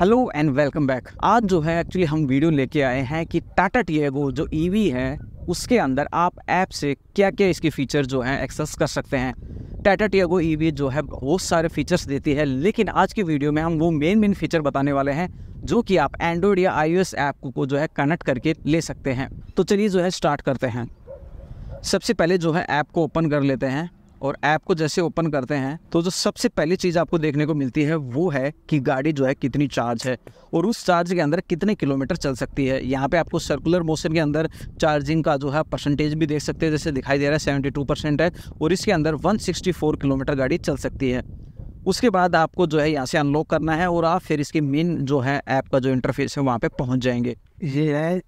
Hello and welcome back आज जो है एक्चुअली हम वीडियो लेके आए हैं कि टाटा टीएगो जो ईवी e है उसके अंदर आप ऐप से क्या क्या इसके फीचर जो हैं एक्सेस कर सकते हैं टाटा टीएगो ईवी e जो है बहुत सारे फीचर्स देती है लेकिन आज की वीडियो में हम वो मेन मेन फीचर बताने वाले हैं जो कि आप एंड्रॉयड या आई ऐप को जो है कनेक्ट करके ले सकते हैं तो चलिए जो है स्टार्ट करते हैं सबसे पहले जो है ऐप को ओपन कर लेते हैं और ऐप को जैसे ओपन करते हैं तो जो सबसे पहली चीज़ आपको देखने को मिलती है वो है कि गाड़ी जो है कितनी चार्ज है और उस चार्ज के अंदर कितने किलोमीटर चल सकती है यहाँ पे आपको सर्कुलर मोशन के अंदर चार्जिंग का जो है परसेंटेज भी देख सकते हैं जैसे दिखाई दे रहा है सेवेंटी टू परसेंट है और इसके अंदर वन सिक्सटी फोर किलोमीटर गाड़ी चल सकती है उसके बाद आपको जो है यहाँ से अनलॉक करना है और आप फिर इसकी मेन जो है ऐप का जो इंटरफेस है वहाँ पर पहुँच जाएंगे ये है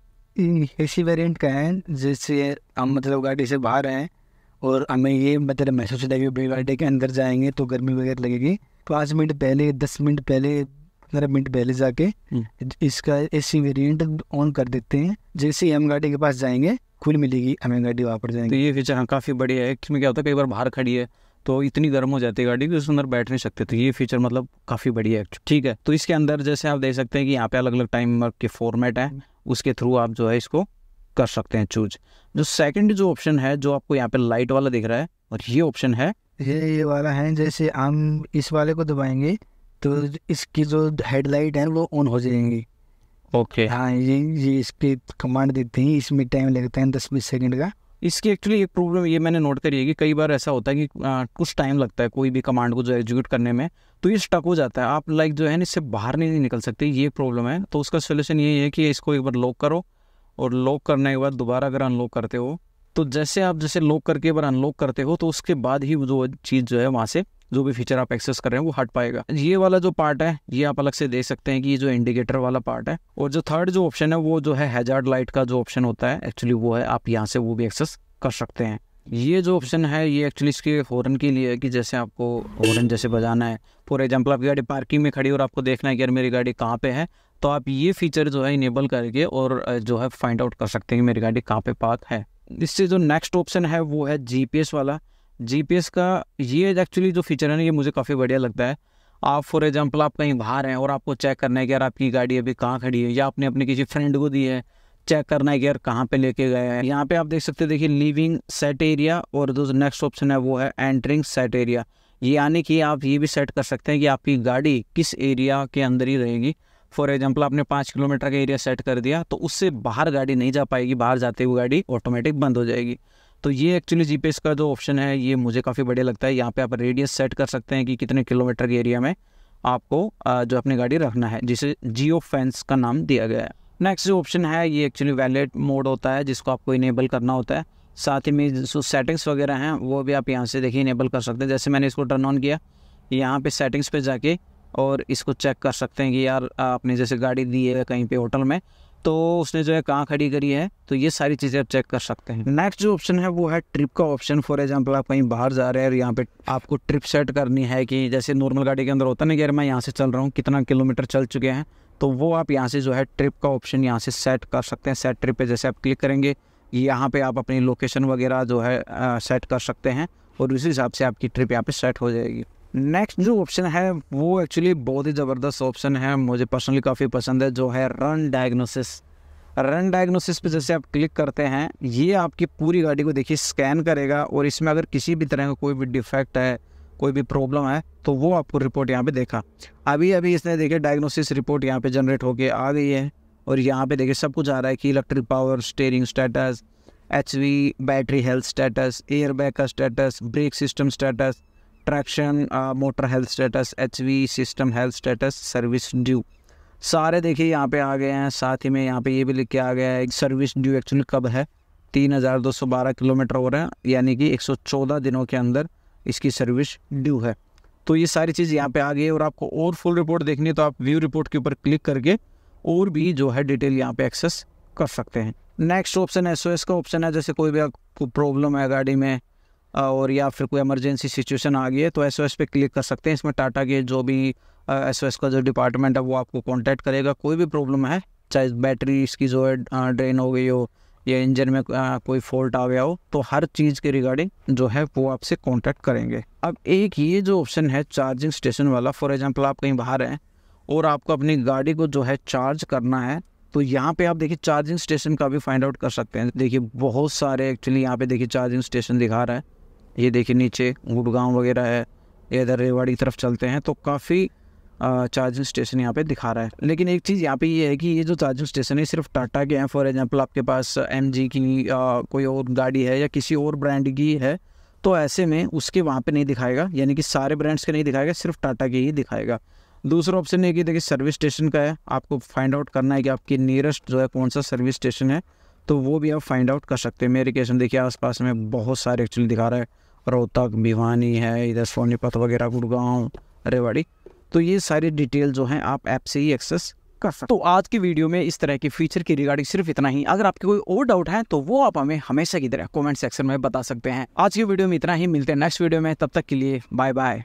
ए सी वेरियंट का है जिससे हम मतलब गाड़ी से बाहर हैं और हमें ये मतलब महसूस होता है कि ब्रिगेडे के अंदर जाएंगे तो गर्मी वगैरह लगेगी पाँच मिनट पहले दस मिनट पहले पंद्रह मिनट पहले जाके हम्म। इसका ए सी वेरियंट ऑन कर देते हैं जैसे ही हम गाड़ी के पास जाएंगे खुल मिलेगी हमें गाड़ी वहाँ पर जाएंगे तो ये फीचर हाँ काफ़ी बढ़िया है इसमें क्या होता है कई बार बाहर खड़ी है तो इतनी गर्म हो जाती है गाड़ी कि उसके अंदर बैठ नहीं सकते तो ये फीचर मतलब काफ़ी बढ़िया है ठीक है तो इसके अंदर जैसे आप देख सकते हैं कि यहाँ पे अलग अलग टाइम के फॉर्मेट हैं उसके थ्रू आप जो है इसको कर सकते हैं चूज जो सेकंड जो ऑप्शन है जो आपको यहाँ पे लाइट वाला दिख रहा है और ये ऑप्शन है ये ये वाला है जैसे हम इस वाले को दबाएंगे तो इसकी जो हेडलाइट है वो ऑन हो जाएंगी ओके हाँ ये ये इसकी कमांड देते हैं इसमें टाइम लगता है दस बीस सेकेंड का इसकी एक्चुअली एक प्रॉब्लम ये मैंने नोट करी है कि कई बार ऐसा होता है कि आ, कुछ टाइम लगता है कोई भी कमांड को जो एग्जीक्यूट करने में तो ये स्टक हो जाता है आप लाइक जो है ना इससे बाहर नहीं निकल सकते ये प्रॉब्लम है तो उसका सोल्यूशन ये है कि इसको एक बार लॉक करो और लॉक करने के बाद दोबारा अगर अनलॉक करते हो तो जैसे आप जैसे लॉक करके अगर अनलॉक करते हो तो उसके बाद ही जो चीज़ जो है वहाँ से जो भी फीचर आप एक्सेस कर रहे हैं वो हट पाएगा ये वाला जो पार्ट है ये आप अलग से देख सकते हैं कि ये जो इंडिकेटर वाला पार्ट है और जो थर्ड जो ऑप्शन है वो जो है हैजार्ड लाइट का जो ऑप्शन होता है एक्चुअली वो है आप यहाँ से वो भी एक्सेस कर सकते हैं ये जो ऑप्शन है ये एक्चुअली इसके हॉर्न के लिए है कि जैसे आपको हॉर्न जैसे बजाना है फॉर एग्जाम्पल आपकी गाड़ी पार्किंग में खड़ी और आपको देखना है कि यार मेरी गाड़ी कहाँ पे है तो आप ये फीचर जो है इनेबल करके और जो है फाइंड आउट कर सकते हैं मेरी गाड़ी कहाँ पे पार्क है इससे जो नेक्स्ट ऑप्शन है वो है जीपीएस वाला जीपीएस का ये एक्चुअली जो फीचर है ना ये मुझे काफ़ी बढ़िया लगता है आप फॉर एग्जाम्पल आप कहीं बाहर हैं और आपको चेक करना है कि यार आपकी गाड़ी अभी कहाँ खड़ी है या आपने अपने किसी फ्रेंड को दी है चेक करना है कि यार कहाँ पे लेके गए हैं यहाँ पे आप देख सकते हैं देखिए लिविंग सेट एरिया और जो नेक्स्ट ऑप्शन है वो है एंट्रिंग सेट एरिया ये यानी कि आप ये भी सेट कर सकते हैं कि आपकी गाड़ी किस एरिया के अंदर ही रहेगी फॉर एग्जाम्पल आपने पाँच किलोमीटर का एरिया सेट कर दिया तो उससे बाहर गाड़ी नहीं जा पाएगी बाहर जाते हुए गाड़ी ऑटोमेटिक बंद हो जाएगी तो ये एक्चुअली जी का जो ऑप्शन है ये मुझे काफ़ी बढ़िया लगता है यहाँ पर आप रेडियस सेट कर सकते हैं कि कितने किलोमीटर के एरिया में आपको जो अपनी गाड़ी रखना है जिसे जियो फेंस का नाम दिया गया है नेक्स्ट जो ऑप्शन है ये एक्चुअली वैलेट मोड होता है जिसको आपको इनेबल करना होता है साथ ही में जो सेटिंग्स वगैरह हैं वो भी आप यहाँ से देखिए इनेबल कर सकते हैं जैसे मैंने इसको टर्न ऑन किया यहाँ पर सेटिंग्स पर जाके और इसको चेक कर सकते हैं कि यार आपने जैसे गाड़ी दी है कहीं पे होटल में तो उसने जो है कहाँ खड़ी करी है तो ये सारी चीज़ें आप चेक कर सकते हैं नेक्स्ट जो ऑप्शन है वो है ट्रिप का ऑप्शन फॉर एग्जांपल आप कहीं बाहर जा रहे हैं और यहाँ पे आपको ट्रिप सेट करनी है कि जैसे नॉर्मल गाड़ी के अंदर होता ना कि यार मैं यहाँ से चल रहा हूँ कितना किलोमीटर चल चुके हैं तो वो आप यहाँ से जो है ट्रिप का ऑप्शन यहाँ से सेट कर सकते हैं सेट ट्रिप पर जैसे आप क्लिक करेंगे यहाँ पर आप अपनी लोकेशन वगैरह जो है सेट कर सकते हैं और उसी हिसाब से आपकी ट्रिप यहाँ पर सेट हो जाएगी नेक्स्ट जो ऑप्शन है वो एक्चुअली बहुत ही ज़बरदस्त ऑप्शन है मुझे पर्सनली काफ़ी पसंद है जो है रन डायग्नोसिस रन डायग्नोसिस पे जैसे आप क्लिक करते हैं ये आपकी पूरी गाड़ी को देखिए स्कैन करेगा और इसमें अगर किसी भी तरह का कोई भी डिफेक्ट है कोई भी प्रॉब्लम है तो वो आपको रिपोर्ट यहाँ पे देखा अभी अभी इसने देखिए डायग्नोसिस रिपोर्ट यहाँ पे जनरेट होके आ गई है और यहाँ पे देखिए सब कुछ आ रहा है कि electric power steering status H battery health status air bag का status brake system status traction motor health status H system health status service due सारे देखिए यहाँ पे आ गए हैं साथ ही में यहाँ पे ये भी लिख के आ गया है सर्विस ड्यू एक्चुअली कब है तीन हज़ार दो सौ बारह किलोमीटर हो रहे हैं यानी कि एक सौ चौदह दिनों के अंदर इसकी सर्विस ड्यू है तो ये सारी चीज़ यहाँ पे आ गई है और आपको और फुल रिपोर्ट देखनी है तो आप व्यू रिपोर्ट के ऊपर क्लिक करके और भी जो है डिटेल यहाँ पे एक्सेस कर सकते हैं नेक्स्ट ऑप्शन एस का ऑप्शन है जैसे कोई भी आपको प्रॉब्लम है गाड़ी में और या फिर कोई इमरजेंसी सिचुएशन आ गई है तो एस ओ एस पे क्लिक कर सकते हैं इसमें टाटा के जो भी एस ओ एस का जो डिपार्टमेंट है वो आपको कॉन्टैक्ट करेगा कोई भी प्रॉब्लम है चाहे बैटरी इसकी जो है ड्रेन हो गई हो या इंजन में कोई फॉल्ट आ गया हो तो हर चीज़ के रिगार्डिंग जो है वो आपसे कांटेक्ट करेंगे अब एक ये जो ऑप्शन है चार्जिंग स्टेशन वाला फॉर एग्जांपल आप कहीं बाहर हैं और आपको अपनी गाड़ी को जो है चार्ज करना है तो यहाँ पे आप देखिए चार्जिंग स्टेशन का भी फाइंड आउट कर सकते हैं देखिए बहुत सारे एक्चुअली यहाँ पे देखिए चार्जिंग स्टेशन दिखा रहा है ये देखिए नीचे गुड़गांव वगैरह है इधर रेवाड़ी की तरफ चलते हैं तो काफ़ी चार्जिंग स्टेशन यहाँ पे दिखा रहा है लेकिन एक चीज़ यहाँ पे ये यह है कि ये जो चार्जिंग स्टेशन है सिर्फ टाटा के हैं फॉर एग्जांपल आपके पास एम की आ, कोई और गाड़ी है या किसी और ब्रांड की है तो ऐसे में उसके वहाँ पे नहीं दिखाएगा यानी कि सारे ब्रांड्स के नहीं दिखाएगा सिर्फ टाटा के ही दिखाएगा दूसरा ऑप्शन ये कि देखिए सर्विस स्टेशन का है आपको फाइंड आउट करना है कि आपकी नियरेस्ट जो है कौन सा सर्विस स्टेशन है तो वो भी आप फाइंड आउट कर सकते हैं मेरे कैसे देखिए आसपास में बहुत सारे एक्चुअली दिखा रहा है रोहतक भिवानी है इधर सोनीपत वगैरह गुड़गांव रेवाड़ी तो ये सारी डिटेल जो है आप ऐप से ही एक्सेस कर सकते तो आज की वीडियो में इस तरह के फीचर की रिगार्डिंग सिर्फ इतना ही अगर आपके कोई और डाउट है तो वो आप हमें हमेशा की तरह कमेंट सेक्शन में बता सकते हैं आज की वीडियो में इतना ही मिलते हैं नेक्स्ट वीडियो में तब तक के लिए बाय बाय